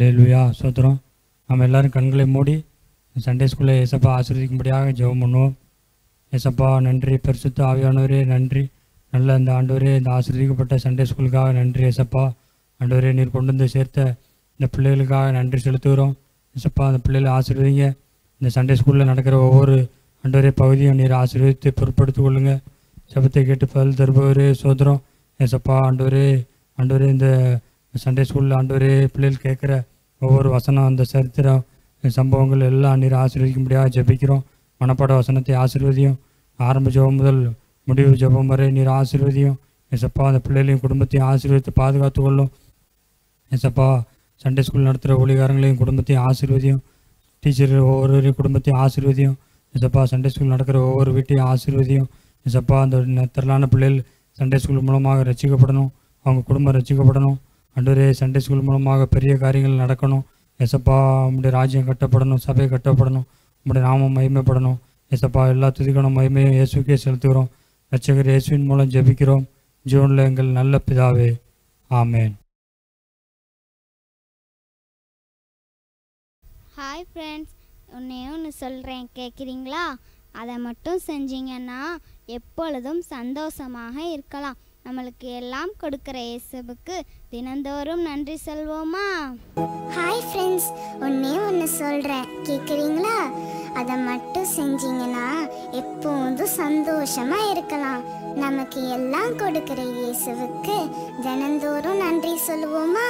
லேலுயா சோத்திரம் நம்ம எல்லோரும் கண்களை மூடி சண்டே ஸ்கூலில் ஏசப்பா ஆசீர்வதிக்கும்படியாக ஜெபம் பண்ணுவோம் ஏசப்பா நன்றி பெருசுத்த ஆவியானவரே நன்றி நல்ல இந்த ஆண்டவரே இந்த ஆசீர்வதிக்கப்பட்ட சண்டே ஸ்கூலுக்காக நன்றி ஏசப்பா ஆண்டவரே நீர் கொண்டு வந்து சேர்த்த இந்த பிள்ளைகளுக்காக நன்றி செலுத்துகிறோம் ஏசப்பா அந்த பிள்ளைகளை ஆசீர்வதிங்க இந்த சண்டே ஸ்கூலில் நடக்கிற ஒவ்வொரு ஆண்டவரே பகுதியும் நீர் ஆசீர்வதித்து பொருட்படுத்திக் கொள்ளுங்கள் சபத்தை கேட்டு பதில் தருபவரே சோதரம் ஏசப்பா ஆண்டவரே ஆண்டவரே இந்த சண்டே ஸ்கூலில் ஆண்டவர் பிள்ளைகள் கேட்குற ஒவ்வொரு வசனம் அந்த சரித்திரம் சம்பவங்கள் எல்லாம் நீர் முடியாது ஜெபிக்கிறோம் மனப்பாட வசனத்தை ஆசீர்வதியும் ஆரம்ப ஜெபம் முதல் முடிவு ஜெபம் வரை நீர் ஆசீர்வதியும் எசப்பா அந்த பிள்ளைகளையும் குடும்பத்தையும் ஆசீர்வதித்து பாதுகாத்து கொள்ளும் எசப்பா சண்டே ஸ்கூல் நடத்துகிற ஒளிகாரங்களையும் குடும்பத்தையும் ஆசீர்வதியும் டீச்சர் ஒவ்வொருவரையும் குடும்பத்தையும் ஆசீர்வதியும் எசப்பா சண்டே ஸ்கூல் நடக்கிற ஒவ்வொரு வீட்டையும் ஆசீர்வதியும் எசப்பா அந்த திரளான பிள்ளைகள் சண்டே ஸ்கூல் மூலமாக ரசிக்கப்படணும் அவங்க குடும்பம் ரசிக்கப்படணும் அண்டரே சண்டே ஸ்கூல் மூலமாக பெரிய காரியங்கள் நடக்கணும் எசப்பா நம்முடைய ராஜ்யம் கட்டப்படணும் சபை கட்டப்படணும் நம்முடைய நாமம் மகிமைப்படணும் எசப்பா எல்லா துதிகளும் மகிமையும் இயேசுக்கே செலுத்துகிறோம் ரச்சகர் இயேசுவின் மூலம் ஜெபிக்கிறோம் ஜீவனில் எங்கள் நல்ல பிதாவே ஆமேன் ஹாய் ஃப்ரெண்ட்ஸ் உன்னே ஒன்று சொல்கிறேன் கேட்குறீங்களா அதை மட்டும் செஞ்சீங்கன்னா எப்பொழுதும் சந்தோஷமாக இருக்கலாம் நம்மளுக்கு எல்லாம் கொடுக்கிற இயேசுவுக்கு தினந்தோறும் நன்றி சொல்வோமா ஹாய் ஃப்ரெண்ட்ஸ் ஒன்னே ஒன்று சொல்கிறேன் கேட்குறீங்களா அதை மட்டும் செஞ்சீங்கன்னா எப்போதும் சந்தோஷமாக இருக்கலாம் நமக்கு எல்லாம் கொடுக்கிற இயேசுவுக்கு தினந்தோறும் நன்றி சொல்லுவோமா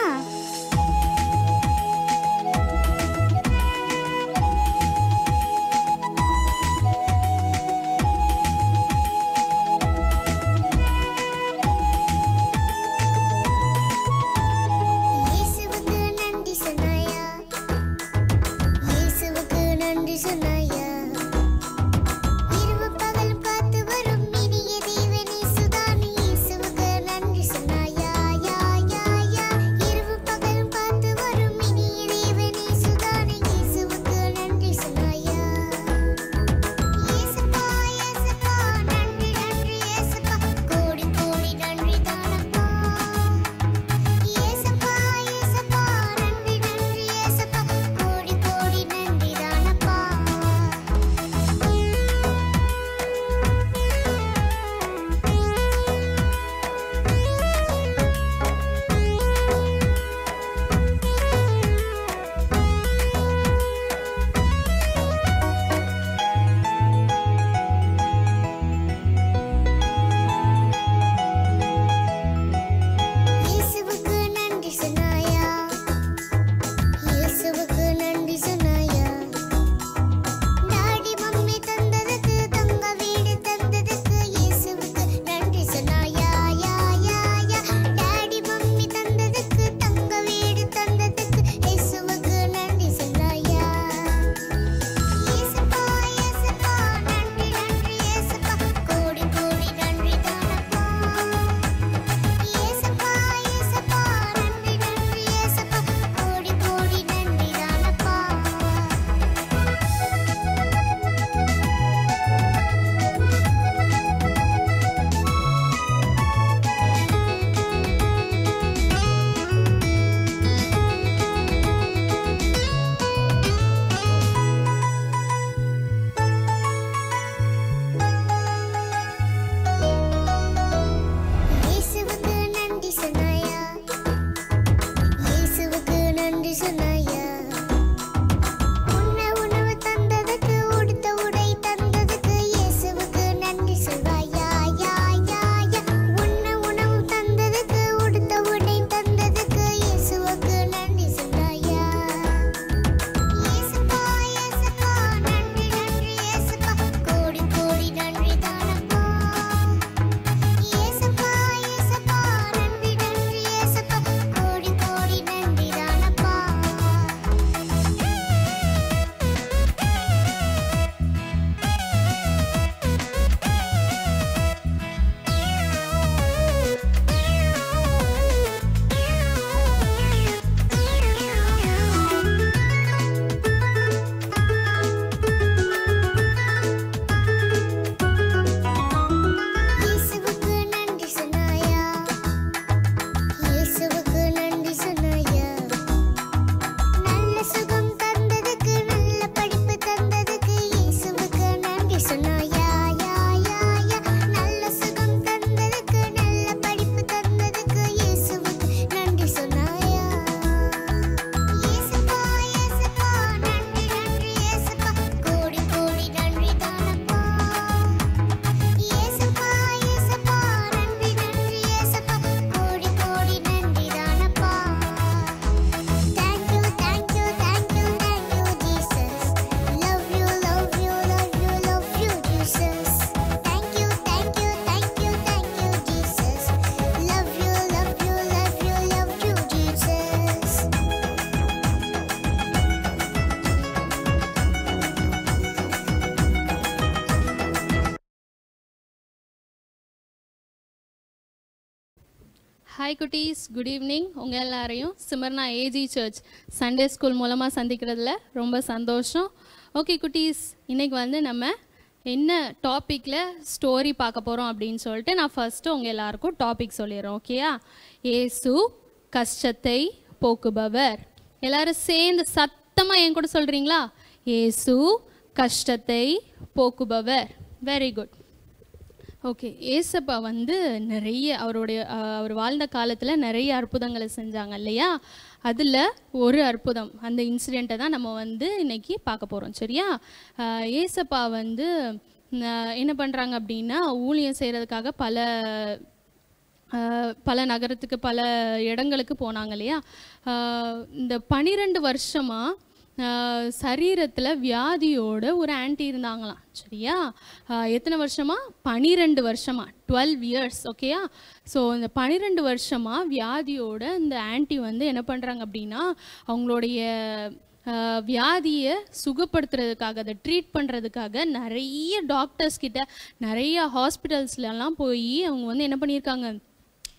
ஹாய் குட்டீஸ் குட் ஈவினிங் உங்கள் எல்லாரையும் Smyrna AG church Sunday school மூலமாக சந்திக்கிறதுல ரொம்ப சந்தோஷம் ஓகே குட்டீஸ் இன்றைக்கி வந்து நம்ம என்ன டாப்பிக்கில் ஸ்டோரி பார்க்க போகிறோம் அப்படின்னு சொல்லிட்டு நான் ஃபஸ்ட்டு உங்கள் எல்லாருக்கும் டாபிக் சொல்லிடுறேன் ஓகேயா ஏசு கஷ்டத்தை போக்குபவர் எல்லோரும் சேர்ந்து சத்தமாக என் கூட சொல்கிறீங்களா ஏசு கஷ்டத்தை போக்குபவர் வெரி குட் ஓகே ஏசப்பா வந்து நிறைய அவருடைய அவர் வாழ்ந்த காலத்தில் நிறைய அற்புதங்களை செஞ்சாங்க இல்லையா அதில் ஒரு அற்புதம் அந்த இன்சிடெண்ட்டை தான் நம்ம வந்து இன்றைக்கி பார்க்க போகிறோம் சரியா ஏசப்பா வந்து என்ன பண்ணுறாங்க அப்படின்னா ஊழியம் செய்கிறதுக்காக பல பல நகரத்துக்கு பல இடங்களுக்கு போனாங்க இல்லையா இந்த பனிரெண்டு வருஷமாக சரீரத்தில் வியாதியோட ஒரு ஆன்டி இருந்தாங்களாம் சரியா எத்தனை வருஷமா பனிரெண்டு வருஷமா டுவெல் இயர்ஸ் ஓகேயா ஸோ இந்த பனிரெண்டு வருஷமா வியாதியோட இந்த ஆன்டி வந்து என்ன பண்ணுறாங்க அப்படின்னா அவங்களுடைய வியாதியை சுகப்படுத்துறதுக்காக அதை ட்ரீட் பண்ணுறதுக்காக நிறைய டாக்டர்ஸ் கிட்ட நிறைய ஹாஸ்பிட்டல்ஸ்லலாம் போய் அவங்க வந்து என்ன பண்ணியிருக்காங்க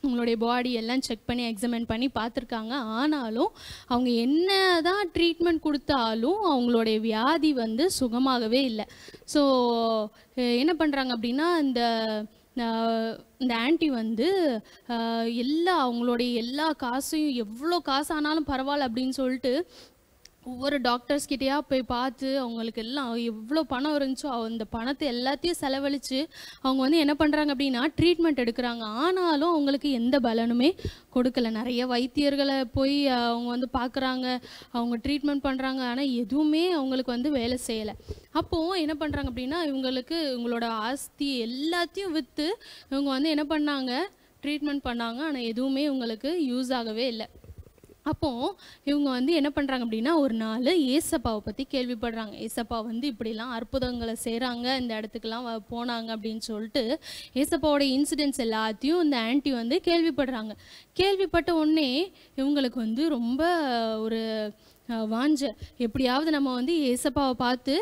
உங்களுடைய பாடி எல்லாம் செக் பண்ணி எக்ஸமின் பண்ணி பார்த்துருக்காங்க ஆனாலும் அவங்க என்ன தான் ட்ரீட்மெண்ட் கொடுத்தாலும் அவங்களுடைய வியாதி வந்து சுகமாகவே இல்லை ஸோ என்ன பண்ணுறாங்க அப்படின்னா இந்த இந்த ஆன்டி வந்து எல்லா அவங்களுடைய எல்லா காசையும் எவ்வளோ காசு ஆனாலும் பரவாயில்ல அப்படின்னு சொல்லிட்டு ஒவ்வொரு கிட்டேயா போய் பார்த்து அவங்களுக்கு எல்லாம் எவ்வளோ பணம் இருந்துச்சோ அந்த பணத்தை எல்லாத்தையும் செலவழித்து அவங்க வந்து என்ன பண்ணுறாங்க அப்படின்னா ட்ரீட்மெண்ட் எடுக்கிறாங்க ஆனாலும் அவங்களுக்கு எந்த பலனுமே கொடுக்கல நிறைய வைத்தியர்களை போய் அவங்க வந்து பார்க்குறாங்க அவங்க ட்ரீட்மெண்ட் பண்ணுறாங்க ஆனால் எதுவுமே அவங்களுக்கு வந்து வேலை செய்யலை அப்போது என்ன பண்ணுறாங்க அப்படின்னா இவங்களுக்கு இவங்களோட ஆஸ்தி எல்லாத்தையும் விற்று இவங்க வந்து என்ன பண்ணாங்க ட்ரீட்மெண்ட் பண்ணாங்க ஆனால் எதுவுமே இவங்களுக்கு யூஸ் ஆகவே இல்லை அப்போது இவங்க வந்து என்ன பண்ணுறாங்க அப்படின்னா ஒரு நாள் ஏசப்பாவை பற்றி கேள்விப்படுறாங்க ஏசப்பா வந்து இப்படிலாம் அற்புதங்களை செய்கிறாங்க இந்த இடத்துக்கெலாம் போனாங்க அப்படின்னு சொல்லிட்டு ஏசப்பாவோட இன்சிடென்ட்ஸ் எல்லாத்தையும் இந்த ஆன்டி வந்து கேள்விப்படுறாங்க கேள்விப்பட்ட உடனே இவங்களுக்கு வந்து ரொம்ப ஒரு வாஞ்ச எப்படியாவது நம்ம வந்து ஏசப்பாவை பார்த்து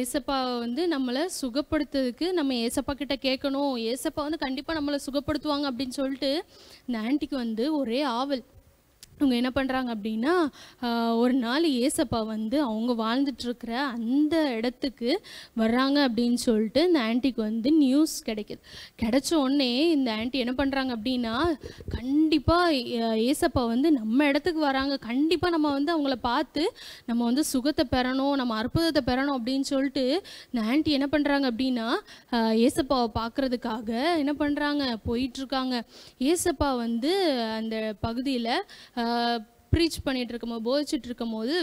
ஏசப்பாவை வந்து நம்மளை சுகப்படுத்துறதுக்கு நம்ம ஏசப்பா கிட்ட கேட்கணும் ஏசப்பா வந்து கண்டிப்பாக நம்மளை சுகப்படுத்துவாங்க அப்படின்னு சொல்லிட்டு இந்த ஆன்ட்டிக்கு வந்து ஒரே ஆவல் இவங்க என்ன பண்ணுறாங்க அப்படின்னா ஒரு நாள் ஏசப்பா வந்து அவங்க வாழ்ந்துட்டுருக்கிற அந்த இடத்துக்கு வர்றாங்க அப்படின்னு சொல்லிட்டு இந்த ஆண்டிக்கு வந்து நியூஸ் கிடைக்கிது கிடைச்ச உடனே இந்த ஆண்டி என்ன பண்ணுறாங்க அப்படின்னா கண்டிப்பாக ஏசப்பா வந்து நம்ம இடத்துக்கு வராங்க கண்டிப்பாக நம்ம வந்து அவங்கள பார்த்து நம்ம வந்து சுகத்தை பெறணும் நம்ம அற்புதத்தை பெறணும் அப்படின்னு சொல்லிட்டு இந்த ஆண்டி என்ன பண்ணுறாங்க அப்படின்னா ஏசப்பாவை பார்க்குறதுக்காக என்ன பண்ணுறாங்க போயிட்டுருக்காங்க ஏசப்பா வந்து அந்த பகுதியில் ப்ரீச் பண்ணிகிட்டு இருக்கும்போது போதிச்சுட்டு இருக்கும்போது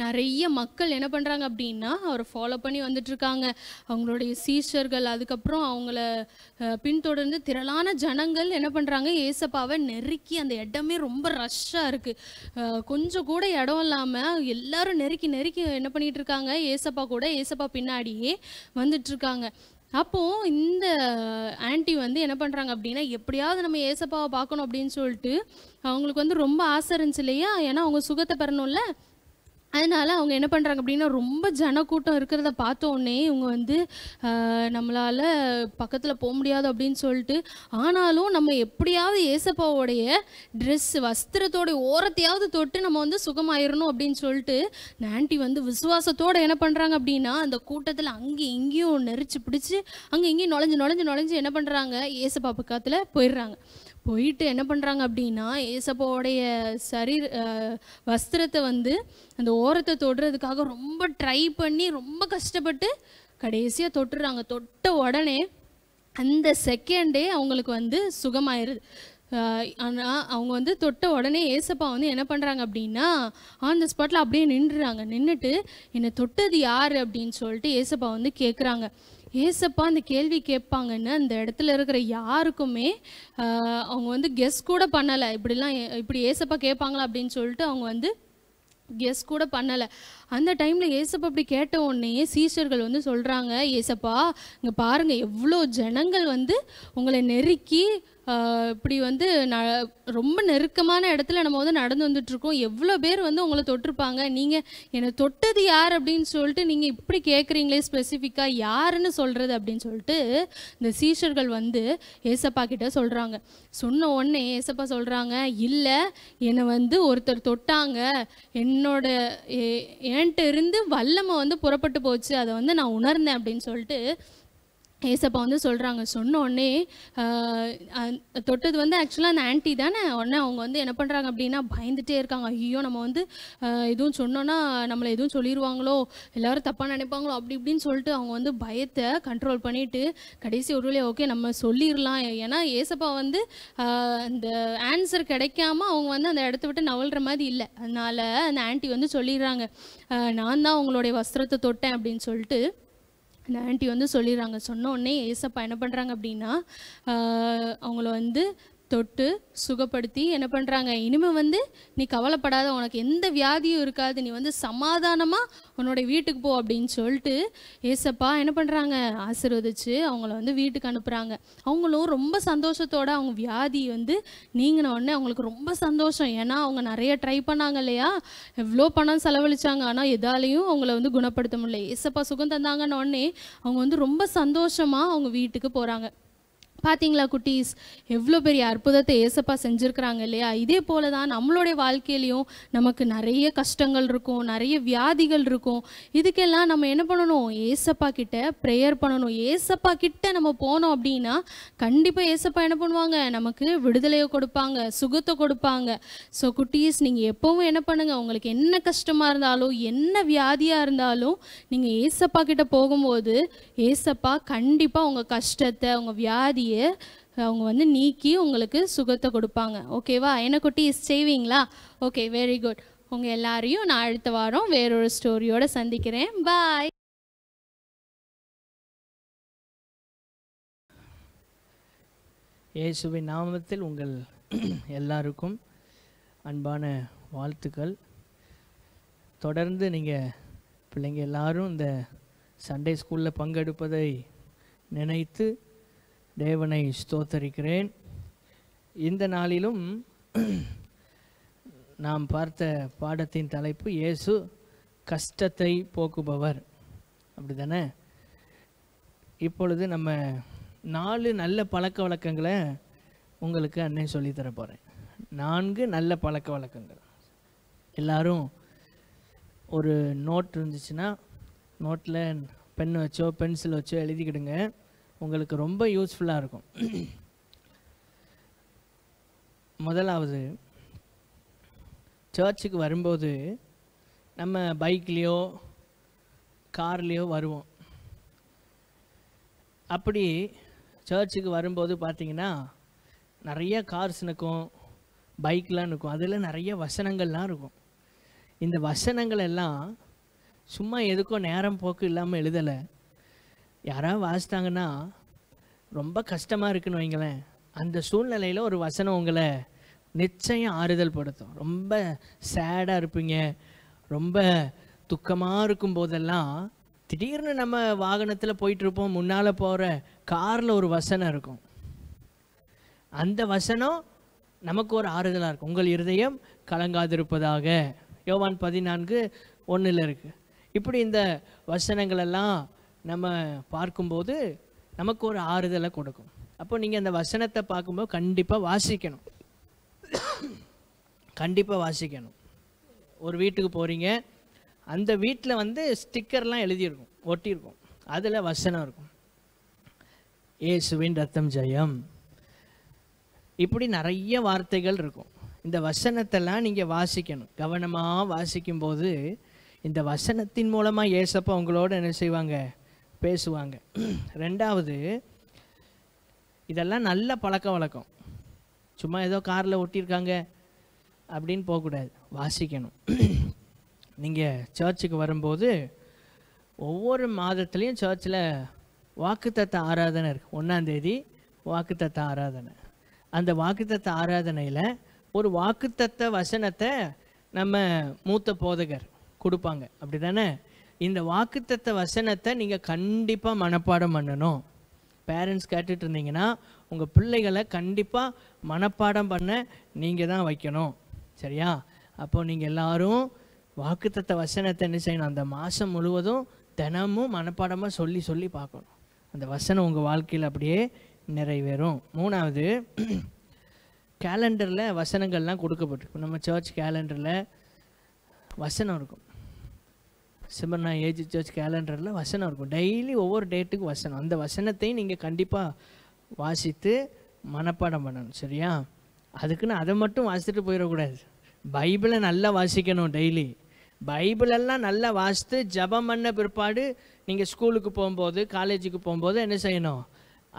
நிறைய மக்கள் என்ன பண்ணுறாங்க அப்படின்னா அவரை ஃபாலோ பண்ணி வந்துட்டுருக்காங்க அவங்களுடைய சீஷர்கள் அதுக்கப்புறம் அவங்கள பின்தொடர்ந்து திரளான ஜனங்கள் என்ன பண்ணுறாங்க ஏசப்பாவை நெருக்கி அந்த இடமே ரொம்ப ரஷ்ஷாக இருக்குது கொஞ்சம் கூட இடம் இல்லாமல் எல்லோரும் நெருக்கி நெருக்கி என்ன பண்ணிகிட்டு இருக்காங்க ஏசப்பா கூட ஏசப்பா பின்னாடியே வந்துட்டுருக்காங்க அப்போது இந்த ஆன்ட்டி வந்து என்ன பண்ணுறாங்க அப்படின்னா எப்படியாவது நம்ம ஏசப்பாவை பார்க்கணும் அப்படின்னு சொல்லிட்டு அவங்களுக்கு வந்து ரொம்ப ஆசை இருந்துச்சு இல்லையா ஏன்னா அவங்க சுகத்தை பெறணும்ல அதனால அவங்க என்ன பண்ணுறாங்க அப்படின்னா ரொம்ப ஜனக்கூட்டம் இருக்கிறத பார்த்தோன்னே இவங்க வந்து நம்மளால் பக்கத்தில் போக முடியாது அப்படின்னு சொல்லிட்டு ஆனாலும் நம்ம எப்படியாவது ஏசப்பாவோடைய ட்ரெஸ் வஸ்திரத்தோடைய ஓரத்தையாவது தொட்டு நம்ம வந்து சுகமாயிடணும் அப்படின்னு சொல்லிட்டு நான்டி வந்து விசுவாசத்தோடு என்ன பண்ணுறாங்க அப்படின்னா அந்த கூட்டத்தில் அங்கேயும் இங்கேயும் நெரிச்சு பிடிச்சி அங்கே இங்கேயும் நுழைஞ்சு நுழைஞ்சு நுழைஞ்சு என்ன பண்ணுறாங்க ஏசப்பா பக்கத்தில் போயிடுறாங்க போயிட்டு என்ன பண்ணுறாங்க அப்படின்னா ஏசப்போடைய சரீர் வஸ்திரத்தை வந்து அந்த ஓரத்தை தொடுறதுக்காக ரொம்ப ட்ரை பண்ணி ரொம்ப கஷ்டப்பட்டு கடைசியாக தொட்டுறாங்க தொட்ட உடனே அந்த செகண்டே அவங்களுக்கு வந்து சுகமாயிருது ஆனால் அவங்க வந்து தொட்ட உடனே ஏசப்பா வந்து என்ன பண்ணுறாங்க அப்படின்னா ஆன் ஸ்பாட்டில் அப்படியே நின்றுறாங்க நின்றுட்டு என்னை தொட்டது யார் அப்படின்னு சொல்லிட்டு ஏசப்பா வந்து கேட்குறாங்க ஏசப்பா அந்த கேள்வி கேட்பாங்கன்னு அந்த இடத்துல இருக்கிற யாருக்குமே அவங்க வந்து கெஸ் கூட பண்ணலை இப்படிலாம் இப்படி ஏசப்பா கேட்பாங்களா அப்படின்னு சொல்லிட்டு அவங்க வந்து கெஸ் கூட பண்ணலை அந்த டைமில் ஏசப்பா அப்படி கேட்ட உடனேயே சீஷர்கள் வந்து சொல்கிறாங்க ஏசப்பா இங்கே பாருங்கள் எவ்வளோ ஜனங்கள் வந்து உங்களை நெருக்கி இப்படி வந்து ந ரொம்ப நெருக்கமான இடத்துல நம்ம வந்து நடந்து வந்துட்டுருக்கோம் எவ்வளோ பேர் வந்து உங்களை தொட்டிருப்பாங்க நீங்கள் என்னை தொட்டது யார் அப்படின்னு சொல்லிட்டு நீங்கள் இப்படி கேட்குறீங்களே ஸ்பெசிஃபிக்காக யாருன்னு சொல்கிறது அப்படின்னு சொல்லிட்டு இந்த சீஷர்கள் வந்து ஏசப்பா கிட்ட சொல்கிறாங்க சொன்ன உடனே ஏசப்பா சொல்கிறாங்க இல்லை என்னை வந்து ஒருத்தர் தொட்டாங்க என்னோட என்கிட்ட இருந்து வல்லமை வந்து புறப்பட்டு போச்சு அதை வந்து நான் உணர்ந்தேன் அப்படின்னு சொல்லிட்டு ஏசப்பா வந்து சொல்கிறாங்க சொன்னோடனே தொட்டது வந்து ஆக்சுவலாக அந்த ஆன்ட்டி தானே உடனே அவங்க வந்து என்ன பண்ணுறாங்க அப்படின்னா பயந்துகிட்டே இருக்காங்க ஐயோ நம்ம வந்து எதுவும் சொன்னோன்னா நம்மளை எதுவும் சொல்லிடுவாங்களோ எல்லோரும் தப்பாக நினைப்பாங்களோ அப்படி இப்படின்னு சொல்லிட்டு அவங்க வந்து பயத்தை கண்ட்ரோல் பண்ணிவிட்டு கடைசி ஒரு வழியாக ஓகே நம்ம சொல்லிடலாம் ஏன்னா ஏசப்பா வந்து அந்த ஆன்சர் கிடைக்காம அவங்க வந்து அந்த இடத்த விட்டு நவழ்கிற மாதிரி இல்லை அதனால் அந்த ஆன்ட்டி வந்து சொல்லிடுறாங்க நான் தான் அவங்களுடைய வஸ்திரத்தை தொட்டேன் அப்படின்னு சொல்லிட்டு அந்த ஆண்டி வந்து சொல்லிடுறாங்க சொன்ன உடனே ஏசப்பா என்ன பண்ணுறாங்க அப்படின்னா அவங்கள வந்து தொட்டு சுகப்படுத்தி என்ன பண்ணுறாங்க இனிமேல் வந்து நீ கவலைப்படாத உனக்கு எந்த வியாதியும் இருக்காது நீ வந்து சமாதானமாக உன்னோட வீட்டுக்கு போ அப்படின்னு சொல்லிட்டு ஏசப்பா என்ன பண்ணுறாங்க ஆசிர்வதிச்சு அவங்கள வந்து வீட்டுக்கு அனுப்புகிறாங்க அவங்களும் ரொம்ப சந்தோஷத்தோடு அவங்க வியாதி வந்து நீங்கின உடனே அவங்களுக்கு ரொம்ப சந்தோஷம் ஏன்னா அவங்க நிறைய ட்ரை பண்ணாங்க இல்லையா எவ்வளோ பணம் செலவழிச்சாங்க ஆனால் எதாலையும் அவங்கள வந்து குணப்படுத்த முடியல ஏசப்பா சுகம் தந்தாங்கன்னு உடனே அவங்க வந்து ரொம்ப சந்தோஷமாக அவங்க வீட்டுக்கு போகிறாங்க பார்த்தீங்களா குட்டீஸ் எவ்வளோ பெரிய அற்புதத்தை ஏசப்பா செஞ்சுருக்கிறாங்க இல்லையா இதே போல தான் நம்மளுடைய வாழ்க்கையிலையும் நமக்கு நிறைய கஷ்டங்கள் இருக்கும் நிறைய வியாதிகள் இருக்கும் இதுக்கெல்லாம் நம்ம என்ன பண்ணணும் ஏசப்பா கிட்ட ப்ரேயர் பண்ணணும் ஏசப்பா கிட்ட நம்ம போனோம் அப்படின்னா கண்டிப்பாக ஏசப்பா என்ன பண்ணுவாங்க நமக்கு விடுதலையை கொடுப்பாங்க சுகத்தை கொடுப்பாங்க ஸோ குட்டீஸ் நீங்கள் எப்பவும் என்ன பண்ணுங்கள் உங்களுக்கு என்ன கஷ்டமாக இருந்தாலும் என்ன வியாதியாக இருந்தாலும் நீங்கள் ஏசப்பா கிட்ட போகும்போது ஏசப்பா கண்டிப்பாக உங்கள் கஷ்டத்தை உங்கள் வியாதியை வியாதியை அவங்க வந்து நீக்கி உங்களுக்கு சுகத்தை கொடுப்பாங்க ஓகேவா எனக்குட்டி இஸ் செய்வீங்களா ஓகே வெரி குட் உங்கள் எல்லாரையும் நான் அடுத்த வாரம் வேறொரு ஸ்டோரியோடு சந்திக்கிறேன் பாய் இயேசுவின் நாமத்தில் உங்கள் எல்லாருக்கும் அன்பான வாழ்த்துக்கள் தொடர்ந்து நீங்கள் பிள்ளைங்க எல்லாரும் இந்த சண்டே ஸ்கூலில் பங்கெடுப்பதை நினைத்து தேவனை ஸ்தோத்தரிக்கிறேன் இந்த நாளிலும் நாம் பார்த்த பாடத்தின் தலைப்பு இயேசு கஷ்டத்தை போக்குபவர் அப்படி தானே இப்பொழுது நம்ம நாலு நல்ல பழக்க வழக்கங்களை உங்களுக்கு அன்னை சொல்லித்தர போகிறேன் நான்கு நல்ல பழக்க வழக்கங்கள் எல்லோரும் ஒரு நோட் இருந்துச்சுன்னா நோட்டில் பென் வச்சோ பென்சில் வச்சோ எழுதிக்கிடுங்க உங்களுக்கு ரொம்ப யூஸ்ஃபுல்லாக இருக்கும் முதலாவது சர்ச்சுக்கு வரும்போது நம்ம பைக்லேயோ கார்லேயோ வருவோம் அப்படி சர்ச்சுக்கு வரும்போது பார்த்திங்கன்னா நிறைய கார்ஸ் நிற்கும் பைக்லாம் நிற்கும் அதில் நிறைய வசனங்கள்லாம் இருக்கும் இந்த வசனங்கள் எல்லாம் சும்மா எதுக்கோ நேரம் போக்கு இல்லாமல் எழுதலை யாராவது வாசித்தாங்கன்னா ரொம்ப கஷ்டமாக இருக்குன்னு வைங்களேன் அந்த சூழ்நிலையில் ஒரு வசனம் உங்களை நிச்சயம் ஆறுதல் படுத்தும் ரொம்ப சேடாக இருப்பீங்க ரொம்ப துக்கமாக இருக்கும் போதெல்லாம் திடீர்னு நம்ம வாகனத்தில் போயிட்டுருப்போம் முன்னால் போகிற காரில் ஒரு வசனம் இருக்கும் அந்த வசனம் நமக்கு ஒரு ஆறுதலாக இருக்கும் உங்கள் இருதயம் கலங்காதிருப்பதாக யோவான் பதினான்கு ஒன்றில் இருக்குது இப்படி இந்த வசனங்களெல்லாம் நம்ம பார்க்கும்போது நமக்கு ஒரு ஆறுதலை கொடுக்கும் அப்போ நீங்கள் அந்த வசனத்தை பார்க்கும்போது கண்டிப்பாக வாசிக்கணும் கண்டிப்பாக வாசிக்கணும் ஒரு வீட்டுக்கு போகிறீங்க அந்த வீட்டில் வந்து ஸ்டிக்கர்லாம் எழுதியிருக்கும் ஒட்டியிருக்கும் அதில் வசனம் இருக்கும் ஏசுவின் ரத்தம் ஜெயம் இப்படி நிறைய வார்த்தைகள் இருக்கும் இந்த வசனத்தெல்லாம் நீங்கள் வாசிக்கணும் கவனமாக வாசிக்கும்போது இந்த வசனத்தின் மூலமாக ஏசப்ப உங்களோட என்ன செய்வாங்க பேசுவாங்க ரெண்டாவது இதெல்லாம் நல்ல பழக்க வழக்கம் சும்மா ஏதோ காரில் ஒட்டியிருக்காங்க அப்படின்னு போகக்கூடாது வாசிக்கணும் நீங்கள் சர்ச்சுக்கு வரும்போது ஒவ்வொரு மாதத்துலேயும் சர்ச்சில் வாக்குத்தத்த ஆராதனை இருக்குது ஒன்றாந்தேதி வாக்குத்தத்த ஆராதனை அந்த வாக்குத்தத்த ஆராதனையில் ஒரு வாக்குத்தத்த வசனத்தை நம்ம மூத்த போதகர் கொடுப்பாங்க அப்படி தானே இந்த வாக்குத்தத்த வசனத்தை நீங்கள் கண்டிப்பாக மனப்பாடம் பண்ணணும் பேரண்ட்ஸ் கேட்டுட்டு இருந்தீங்கன்னா உங்கள் பிள்ளைகளை கண்டிப்பாக மனப்பாடம் பண்ண நீங்கள் தான் வைக்கணும் சரியா அப்போது நீங்கள் எல்லோரும் வாக்குத்தத்த வசனத்தை என்ன செய்யணும் அந்த மாதம் முழுவதும் தினமும் மனப்பாடமாக சொல்லி சொல்லி பார்க்கணும் அந்த வசனம் உங்கள் வாழ்க்கையில் அப்படியே நிறைவேறும் மூணாவது கேலண்டரில் வசனங்கள்லாம் கொடுக்கப்பட்டிருக்கும் நம்ம சர்ச் கேலண்டரில் வசனம் இருக்கும் நான் ஏஜ் சர்ச் கேலண்டரில் வசனம் இருக்கும் டெய்லி ஒவ்வொரு டேட்டுக்கு வசனம் அந்த வசனத்தையும் நீங்கள் கண்டிப்பாக வாசித்து மனப்பாடம் பண்ணணும் சரியா அதுக்குன்னு அதை மட்டும் வாசித்துட்டு போயிடக்கூடாது பைபிளை நல்லா வாசிக்கணும் டெய்லி பைபிளெல்லாம் நல்லா வாசித்து ஜபம் பண்ண பிற்பாடு நீங்கள் ஸ்கூலுக்கு போகும்போது காலேஜுக்கு போகும்போது என்ன செய்யணும்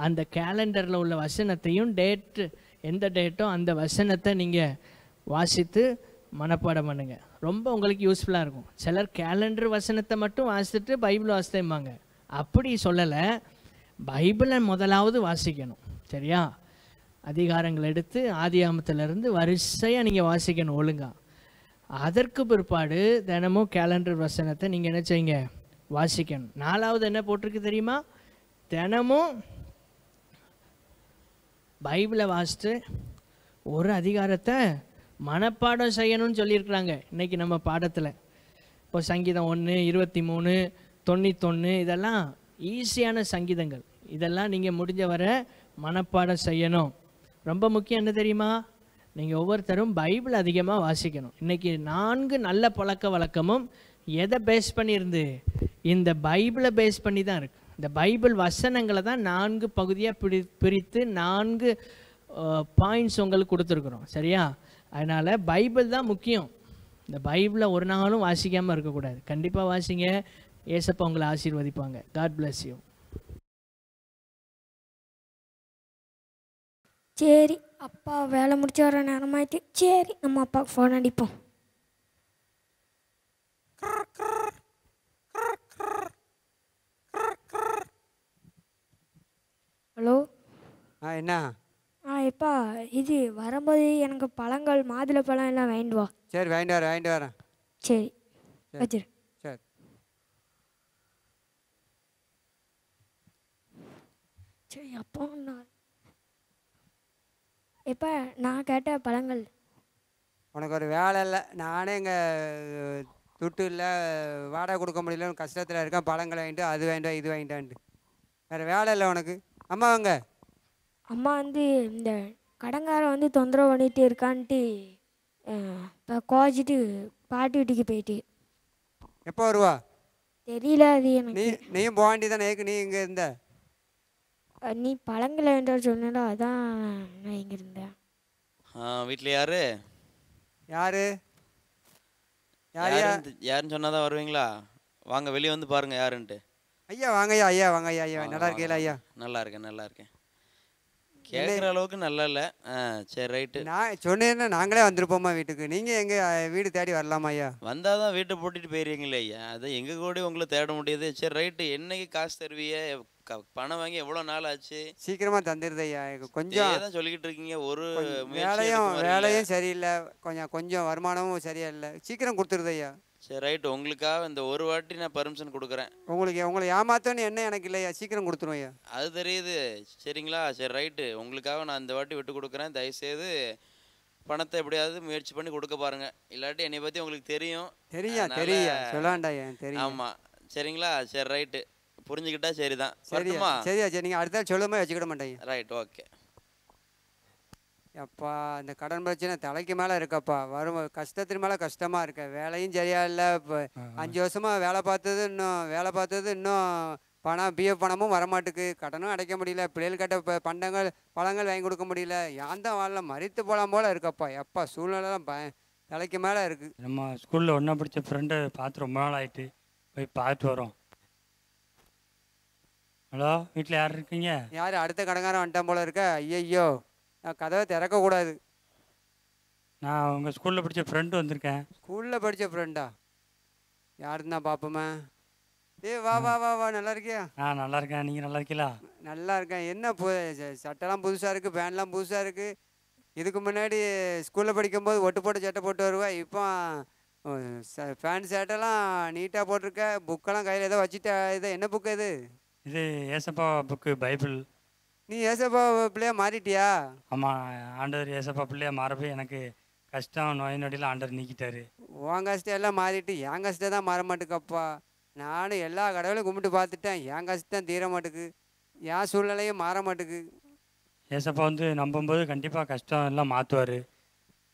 அந்த கேலண்டரில் உள்ள வசனத்தையும் டேட்டு எந்த டேட்டோ அந்த வசனத்தை நீங்கள் வாசித்து மனப்பாடம் பண்ணுங்கள் ரொம்ப உங்களுக்கு யூஸ்ஃபுல்லாக இருக்கும் சிலர் கேலண்டர் வசனத்தை மட்டும் வாசித்துட்டு பைபிள் வாசித்தேம்பாங்க அப்படி சொல்லலை பைபிளை முதலாவது வாசிக்கணும் சரியா அதிகாரங்கள் எடுத்து ஆதி ஆமத்திலிருந்து வரிசையாக நீங்கள் வாசிக்கணும் ஒழுங்காக அதற்கு பிற்பாடு தினமும் கேலண்டர் வசனத்தை நீங்கள் என்ன செய்யுங்க வாசிக்கணும் நாலாவது என்ன போட்டிருக்கு தெரியுமா தினமும் பைபிளை வாசித்து ஒரு அதிகாரத்தை மனப்பாடம் செய்யணும்னு சொல்லியிருக்கிறாங்க இன்றைக்கி நம்ம பாடத்தில் இப்போ சங்கீதம் ஒன்று இருபத்தி மூணு தொண்ணூத்தொன்று இதெல்லாம் ஈஸியான சங்கீதங்கள் இதெல்லாம் நீங்கள் முடிஞ்ச வர மனப்பாடம் செய்யணும் ரொம்ப முக்கியம் என்ன தெரியுமா நீங்கள் ஒவ்வொருத்தரும் பைபிள் அதிகமாக வாசிக்கணும் இன்றைக்கி நான்கு நல்ல பழக்க வழக்கமும் எதை பேஸ் பண்ணியிருந்து இந்த பைபிளை பேஸ் பண்ணி தான் இருக்குது இந்த பைபிள் வசனங்களை தான் நான்கு பகுதியாக பிடி பிரித்து நான்கு பாயிண்ட்ஸ் உங்களுக்கு கொடுத்துருக்குறோம் சரியா அதனால் பைபிள் தான் முக்கியம் இந்த பைபிளை ஒரு நாளும் வாசிக்காமல் இருக்கக்கூடாது கண்டிப்பாக வாசிங்க ஏசப்பா உங்களை ஆசீர்வதிப்பாங்க காட் பிளஸ் யூ சரி அப்பா வேலை முடிச்சு வர நேரமாயிட்டு சரி நம்ம அப்பாவுக்கு ஃபோன் அடிப்போம் ஹலோ ஆ என்ன எப்பா இது வரும்போது எனக்கு பழங்கள் மாதுளை பழம் எல்லாம் வாங்கிட்டு வா சரி வாங்கிட்டு வரேன் வாங்கிட்டு வரேன் சரி வச்சிரு சரி சரி அப்போ நான் எப்போ நான் கேட்ட பழங்கள் உனக்கு ஒரு வேலை இல்லை நானே இங்கே துட்டு இல்லை வாடகை கொடுக்க முடியலன்னு கஷ்டத்தில் இருக்கேன் பழங்களை வாங்கிட்டு அது வாங்கிட்டு இது வாங்கிட்டான்ட்டு வேறு வேலை இல்லை உனக்கு அம்மா வாங்க அம்மா வந்து இந்த கடங்காரன் வந்து தொந்தரவு பண்ணிகிட்டு இருக்கான்ட்டு இப்போ கோச்சிட்டு பாட்டி வீட்டுக்கு போயிட்டு எப்போ வருவா தெரியல அது எனக்கு நீ நீயும் போகாண்டி தானே நீ இங்கே இருந்த நீ பழங்களை வேண்டாம் சொன்னல அதான் நான் இங்கே இருந்தேன் வீட்டில் யாரு யாரு யார் யாருன்னு சொன்னால் தான் வருவீங்களா வாங்க வெளியே வந்து பாருங்க யாருன்ட்டு ஐயா வாங்க ஐயா ஐயா வாங்க ஐயா ஐயா நல்லா இருக்கீங்களா ஐயா நல்லா இருக்கேன் நல்லா இருக்கேன் கேட்குற அளவுக்கு நல்லா இல்லை சரி ரைட்டு நான் சொன்னேன்னா நாங்களே வந்திருப்போம்மா வீட்டுக்கு நீங்கள் எங்கள் வீடு தேடி வரலாமா ஐயா வந்தால் தான் வீட்டை போட்டுட்டு போயிருவீங்களே ஐயா அது எங்கள் கூட உங்களை தேட முடியாது சரி ரைட்டு என்னைக்கு காசு தருவிய பணம் வாங்கி எவ்வளோ நாள் ஆச்சு சீக்கிரமாக தந்துடுது ஐயா கொஞ்சம் தான் சொல்லிக்கிட்டு இருக்கீங்க ஒரு வேலையும் வேலையும் சரியில்லை கொஞ்சம் கொஞ்சம் வருமானமும் சரியா இல்லை சீக்கிரம் கொடுத்துருது ஐயா சரி ரைட் உங்களுக்காக இந்த ஒரு வாட்டி நான் பர்மிஷன் கொடுக்குறேன் உங்களுக்கு உங்களை ஏமாத்தோன்னு என்ன எனக்கு இல்லையா சீக்கிரம் கொடுத்துருவையா அது தெரியுது சரிங்களா சரி ரைட்டு உங்களுக்காக நான் இந்த வாட்டி விட்டு கொடுக்குறேன் தயவுசெய்து பணத்தை எப்படியாவது முயற்சி பண்ணி கொடுக்க பாருங்க இல்லாட்டி என்னை பற்றி உங்களுக்கு தெரியும் தெரியும் தெரியா சொல்லாண்டா ஏன் தெரியும் ஆமாம் சரிங்களா சரி ரைட்டு புரிஞ்சுக்கிட்டா சரிதான் சரியா சரியா சரி நீங்கள் அடுத்த சொல்லுமே வச்சுக்கிட மாட்டேங்க ரைட் ஓகே எப்பா இந்த கடன் பிரச்சனை தலைக்கு மேலே இருக்கப்பா வரும் கஷ்டத்தின் மேலே கஷ்டமாக இருக்க வேலையும் சரியா இல்லை இப்போ அஞ்சு வருஷமாக வேலை பார்த்தது இன்னும் வேலை பார்த்தது இன்னும் பணம் பிஎஃப் பணமும் வரமாட்டுக்கு கடனும் அடைக்க முடியல பிள்ளைகள் கட்ட இப்போ பண்டங்கள் பழங்கள் வாங்கி கொடுக்க முடியல யாந்த வாழல மறித்து போகலாம் போல் இருக்கப்பா எப்பா சூழ்நிலைலாம் ப தலைக்கு மேலே இருக்குது நம்ம ஸ்கூலில் ஒன்றா பிடிச்ச ஃப்ரெண்டை பார்த்து ரொம்ப நாள் ஆகிட்டு போய் பார்த்து வரோம் ஹலோ வீட்டில் யார் இருக்கீங்க யார் அடுத்த கடங்காரம் வந்துட்டான் போல இருக்க ஐயோ நான் கதவை திறக்கக்கூடாது நான் உங்கள் ஸ்கூலில் படித்த ஃப்ரெண்டு வந்திருக்கேன் ஸ்கூலில் படித்த ஃப்ரெண்டா யாருந்தான் பார்ப்போமே ஏ வா வா வா வா நல்லா இருக்கியா ஆ நல்லா இருக்கேன் நீங்கள் நல்லா இருக்கீங்களா நல்லா இருக்கேன் என்ன பு சட்டைலாம் புதுசாக இருக்குது பேண்ட்லாம் புதுசாக இருக்குது இதுக்கு முன்னாடி ஸ்கூலில் படிக்கும்போது ஒட்டு போட்டு சட்டை போட்டு வருவேன் இப்போ ஃபேண்ட் சட்டைலாம் நீட்டாக போட்டிருக்க புக்கெல்லாம் கையில் ஏதோ வச்சுட்டா இது என்ன புக்கு இது இது ஏசப்பா புக்கு பைபிள் நீ ஏசப்பா பிள்ளையா மாறிட்டியா ஆமாம் ஆண்டவர் ஏசப்பா பிள்ளையா மாறப்போ எனக்கு கஷ்டம் நோய் நொடியில் ஆண்டவர் நீக்கிட்டாரு உன் கஷ்டம் எல்லாம் மாறிட்டு என் கஷ்டம் தான் மாற மாட்டேக்கப்பா நானும் எல்லா கடவுளையும் கும்பிட்டு பார்த்துட்டேன் என் கஷ்டம் தீர மாட்டுக்கு என் சூழ்நிலையும் மாற மாட்டேக்கு ஏசப்பா வந்து நம்பும்போது கண்டிப்பாக கஷ்டம் எல்லாம் மாற்றுவார்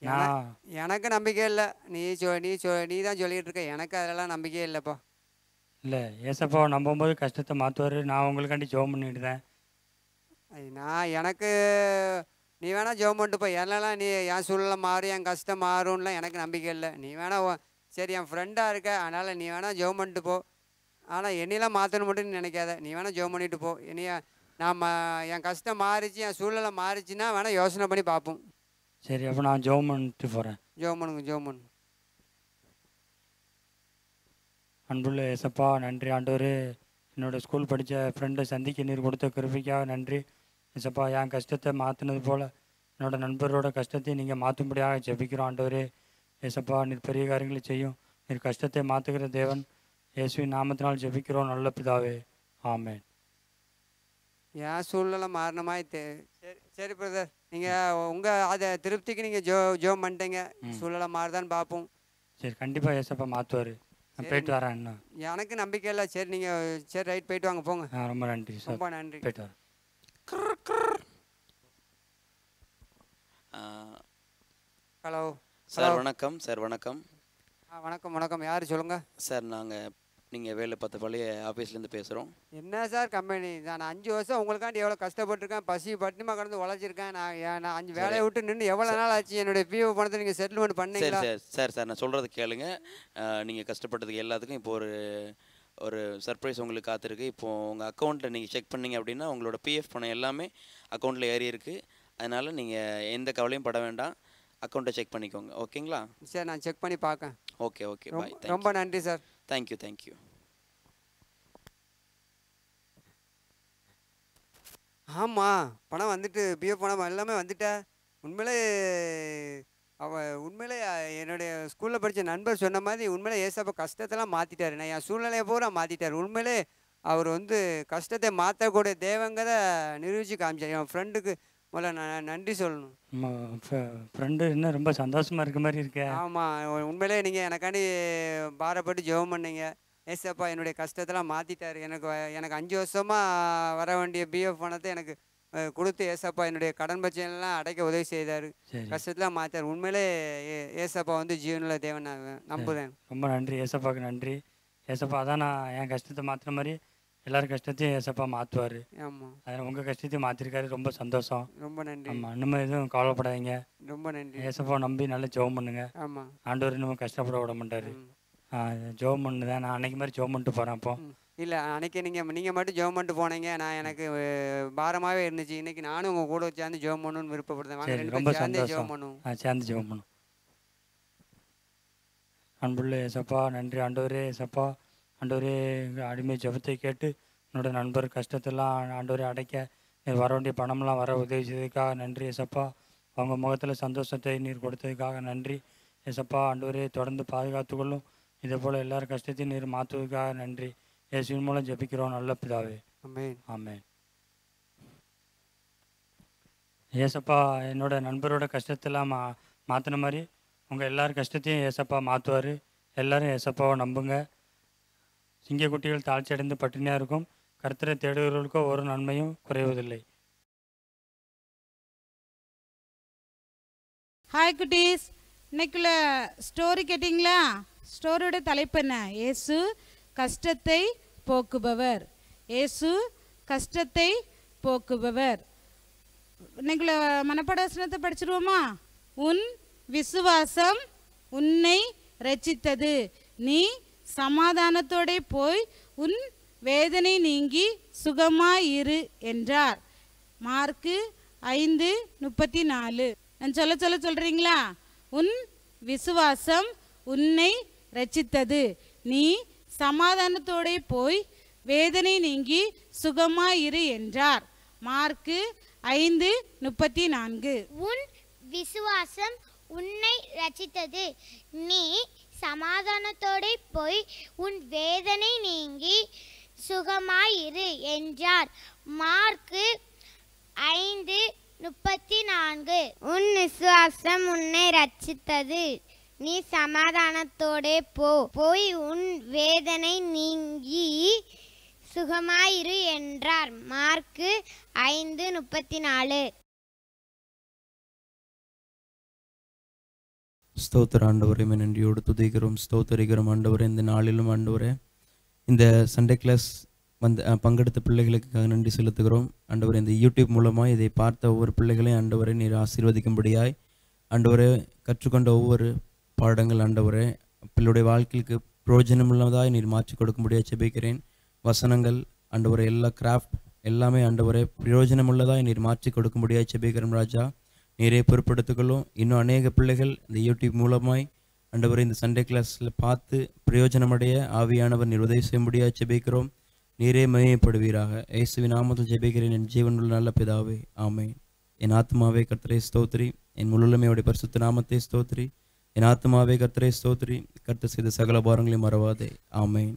நான் எனக்கு நம்பிக்கை இல்லை நீ சொ நீ சொ நீ தான் சொல்லிகிட்டு இருக்க எனக்கு அதெல்லாம் நம்பிக்கையே இல்லைப்பா இல்லை ஏசப்பா நம்பும்போது கஷ்டத்தை மாற்றுவார் நான் உங்களுக்காண்டி ஜோம் பண்ணிட்டு தான் நான் எனக்கு நீ வேணால் ஜோம் பண்ணிட்டு போய் என்னெல்லாம் நீ என் சூழ்நிலை மாறும் என் கஷ்டம் மாறும்லாம் எனக்கு நம்பிக்கை இல்லை நீ வேணால் சரி என் ஃப்ரெண்டாக இருக்க அதனால் நீ வேணால் ஜோம் பண்ணிட்டு போ ஆனால் என்னையெல்லாம் மாற்றணும் மட்டும் நீ நினைக்காத நீ வேணால் ஜோம் பண்ணிட்டு போ என்னைய நாம் என் கஷ்டம் மாறிச்சு என் சூழ்நிலை மாறிச்சுன்னா வேணால் யோசனை பண்ணி பார்ப்போம் சரி அப்போ நான் ஜெபம் பண்ணிட்டு போகிறேன் ஜோம் பண்ணுங்க ஜோம் பண்ணு அன்புள்ள ஏசப்பா நன்றி ஆண்டவர் என்னோடய ஸ்கூல் படித்த ஃப்ரெண்டை சந்திக்க நீர் கொடுத்த கிருபிக்காக நன்றி ஏசப்பா என் கஷ்டத்தை மாற்றினது போல் என்னோட நண்பரோட கஷ்டத்தை நீங்கள் மாற்றும்படியாக ஜபிக்கிறோம் ஆண்டவரே ஏசப்பா நீர் பெரிய காரியங்களை செய்யும் நீர் கஷ்டத்தை மாற்றுகிற தேவன் இயேசுவின் நாமத்தினால் ஜெபிக்கிறோம் நல்ல பிதாவே ஆமேன் என் சூழ்நிலை மாறினமாய் தே சரி சரி பிரதர் நீங்கள் உங்கள் அதை திருப்திக்கு நீங்கள் ஜோ ஜோம் பண்ணிட்டீங்க சூழ்நிலை மாறுதான்னு பார்ப்போம் சரி கண்டிப்பாக ஏசப்பா மாற்றுவார் நான் போயிட்டு வரேன் எனக்கு நம்பிக்கை இல்லை சரி நீங்கள் சரி ரைட் போயிட்டு வாங்க போங்க ரொம்ப நன்றி ரொம்ப நன்றி போயிட்டு வரேன் ஹலோ சார் வணக்கம் சார் வணக்கம் ஆ வணக்கம் வணக்கம் யார் சொல்லுங்கள் சார் நாங்கள் நீங்கள் வேலை பத்து பழைய ஆஃபீஸ்லேருந்து பேசுகிறோம் என்ன சார் கம்பெனி நான் அஞ்சு வருஷம் உங்களுக்காண்டி எவ்வளோ கஷ்டப்பட்டுருக்கேன் பசி பட்டினிமா கடந்து உழைச்சிருக்கேன் நான் நான் அஞ்சு வேலையை விட்டு நின்று எவ்வளோ நாள் ஆச்சு என்னுடைய பிஓ பணத்தை நீங்கள் செட்டில்மெண்ட் பண்ணீங்க சார் சார் சார் நான் சொல்கிறது கேளுங்க நீங்கள் கஷ்டப்பட்டதுக்கு எல்லாத்துக்கும் இப்போ ஒரு ஒரு சர்ப்ரைஸ் உங்களுக்கு காத்திருக்கு இப்போது உங்கள் அக்கௌண்ட்டில் நீங்கள் செக் பண்ணிங்க அப்படின்னா உங்களோட பிஎஃப் பணம் எல்லாமே அக்கௌண்ட்டில் ஏறி இருக்குது அதனால் நீங்கள் எந்த கவலையும் பட வேண்டாம் அக்கௌண்ட்டை செக் பண்ணிக்கோங்க ஓகேங்களா சார் நான் செக் பண்ணி பார்க்கேன் ஓகே ஓகே பாய் ரொம்ப நன்றி சார் தேங்க்யூ தேங்க்யூ ஆமாம் பணம் வந்துட்டு பிஎஃப் பணம் எல்லாமே வந்துட்டேன் உண்மையிலே அவன் உண்மையிலே என்னுடைய ஸ்கூலில் படித்த நண்பர் சொன்ன மாதிரி உண்மையிலே ஏசப்பா கஷ்டத்தெல்லாம் மாற்றிட்டார் நான் என் சூழ்நிலையை பூரா மாற்றிட்டார் உண்மையிலே அவர் வந்து கஷ்டத்தை மாற்றக்கூடிய தேவங்கதை நிரூபித்து காமிச்சார் என் ஃப்ரெண்டுக்கு முதல்ல நான் நன்றி சொல்லணும் ஃப்ரெண்டு இன்னும் ரொம்ப சந்தோஷமாக இருக்க மாதிரி இருக்கு ஆமாம் உண்மையிலே நீங்கள் எனக்காண்டி பாரப்பட்டு ஜெபம் பண்ணீங்க ஏசப்பா என்னுடைய கஷ்டத்தெல்லாம் மாற்றிட்டார் எனக்கு எனக்கு அஞ்சு வருஷமாக வர வேண்டிய பிஎஃப் பணத்தை எனக்கு கொடுத்து ஏசப்பா என்னுடைய கடன் பிரச்சனைலாம் அடைக்க உதவி செய்தார் கஷ்டத்தில் மாற்றார் உண்மையிலே ஏசப்பா வந்து ஜீவனில் தேவன் நான் நம்புகிறேன் ரொம்ப நன்றி ஏசப்பாவுக்கு நன்றி ஏசப்பா தான் நான் என் கஷ்டத்தை மாற்றுற மாதிரி எல்லாரும் கஷ்டத்தையும் ஏசப்பா மாற்றுவார் ஆமாம் அதில் உங்கள் கஷ்டத்தையும் மாற்றிருக்காரு ரொம்ப சந்தோஷம் ரொம்ப நன்றி ஆமாம் இன்னும் எதுவும் கவலைப்படாதீங்க ரொம்ப நன்றி ஏசப்பா நம்பி நல்லா ஜோம் பண்ணுங்க ஆமாம் ஆண்டவர் இன்னும் கஷ்டப்பட விட மாட்டார் ஜோம் பண்ணுதான் நான் அன்னைக்கு மாதிரி ஜோம் பண்ணிட்டு போகிறேன் அப்போ இல்லை அன்னைக்கு நீங்கள் நீங்கள் மட்டும் ஜோம் பண்ணிட்டு போனீங்க நான் எனக்கு பாரமாகவே இருந்துச்சு இன்றைக்கி நானும் உங்கள் கூட சேர்ந்து ஜோம் பண்ணணும்னு விருப்பப்படுத்தேன் ரொம்ப ரெண்டு சேர்ந்து ஜெபம் பண்ணுவோம் சேர்ந்து ஜோம் பண்ணுவோம் அன்புள்ள சப்பா நன்றி ஆண்டவரே சப்பா ஆண்டவரே அடிமை ஜபத்தை கேட்டு என்னோட நண்பர் கஷ்டத்தெல்லாம் ஆண்டவரே அடைக்க நீர் வர வேண்டிய பணம்லாம் வர உதவி செய்ததுக்காக நன்றி ஏசப்பா அவங்க முகத்தில் சந்தோஷத்தை நீர் கொடுத்ததுக்காக நன்றி ஏசப்பா ஆண்டவரே தொடர்ந்து பாதுகாத்துக்கொள்ளும் இதே போல் எல்லோரும் கஷ்டத்தையும் நீர் மாற்றுவதுக்காக நன்றி இயேசுவின் மூலம் ஜெபிக்கிறோம் நல்ல பிதாவே ஆமேன் ஏசப்பா என்னோட நண்பரோட கஷ்டத்தெல்லாம் மா மாற்றின மாதிரி உங்கள் எல்லார் கஷ்டத்தையும் ஏசப்பா மாற்றுவார் எல்லோரும் ஏசப்பாவை நம்புங்க சிங்கக்குட்டிகள் தாழ்ச்சி அடைந்து பட்டினியாக இருக்கும் கருத்தரை தேடுவர்களுக்கோ ஒரு நன்மையும் குறைவதில்லை ஹாய் குட்டீஸ் இன்னைக்குள்ள ஸ்டோரி கேட்டிங்களா ஸ்டோரியோட தலைப்பு என்ன ஏசு கஷ்டத்தை போக்குபவர் ஏசு கஷ்டத்தை போக்குபவர் இன்னைக்குள்ள மனப்படாசனத்தை படிச்சிருவோமா உன் விசுவாசம் உன்னை ரச்சித்தது நீ சமாதானத்தோட போய் உன் வேதனை நீங்கி சுகமாயிரு என்றார் மார்க்கு ஐந்து முப்பத்தி நாலு நான் சொல்ல சொல்ல சொல்கிறீங்களா உன் விசுவாசம் உன்னை ரச்சித்தது நீ சமாதானத்தோடே போய் வேதனை நீங்கி சுகமாயிரு என்றார் மார்க்கு ஐந்து முப்பத்தி நான்கு உன் விசுவாசம் உன்னை ரச்சித்தது நீ சமாதானத்தோடே போய் உன் வேதனை நீங்கி சுகமாயிரு என்றார் மார்க்கு ஐந்து முப்பத்தி நான்கு உன் விசுவாசம் உன்னை ரச்சித்தது நீ சமாதானத்தோடே போ போய் உன் வேதனை நீங்கி சுகமாயிரு என்றார் மார்க்கு ஐந்து முப்பத்தி நாலு ஸ்தோத்திர ஆண்டவரே நன்றியோடு துதிக்கிறோம் ஸ்தோத்தரிக்கிறோம் ஆண்டவரே இந்த நாளிலும் ஆண்டவரே இந்த சண்டே கிளாஸ் வந்த பங்கெடுத்த பிள்ளைகளுக்காக நன்றி செலுத்துகிறோம் ஆண்டவர் இந்த யூடியூப் மூலமாக இதை பார்த்த ஒவ்வொரு பிள்ளைகளையும் ஆண்டவரை நீர் ஆசீர்வதிக்கும்படியாய் ஆண்டவரை கற்றுக்கொண்ட ஒவ்வொரு பாடங்கள் ஆண்டவரே பிள்ளைடைய வாழ்க்கைக்கு பிரயோஜனமுள்ளதாக நீர் மாற்றி முடியாத செபிக்கிறேன் வசனங்கள் ஆண்டவரை எல்லா கிராஃப்ட் எல்லாமே ஆண்டவரே பிரயோஜனமுள்ளதாக நீர் மாற்றி கொடுக்க கொடுக்கும்படியாக செபிக்கிறோம் ராஜா நீரே பொறுப்படுத்திக்கொள்ளும் இன்னும் அநேக பிள்ளைகள் இந்த யூடியூப் மூலமாய் ஆண்டவரை இந்த சண்டே கிளாஸில் பார்த்து பிரயோஜனமடைய ஆவியானவர் நீர் உதவி செய்ய முடியாது செபிக்கிறோம் நீரே மயப்படுவீராக இயேசுவி நாமத்தில் ஜெபிக்கிறேன் என் ஜீவனுள்ள நல்ல பிதாவே ஆமை என் ஆத்மாவே கர்த்தரை ஸ்தோத்ரி என் முழுமையோடைய பரிசுத்த நாமத்தை ஸ்தோத்ரி என் ஆத்மாவே கர்த்தரை ஸ்தோத்ரி கர்த்த செய்த சகல பாரங்களையும் மறவாதே ஆமேன்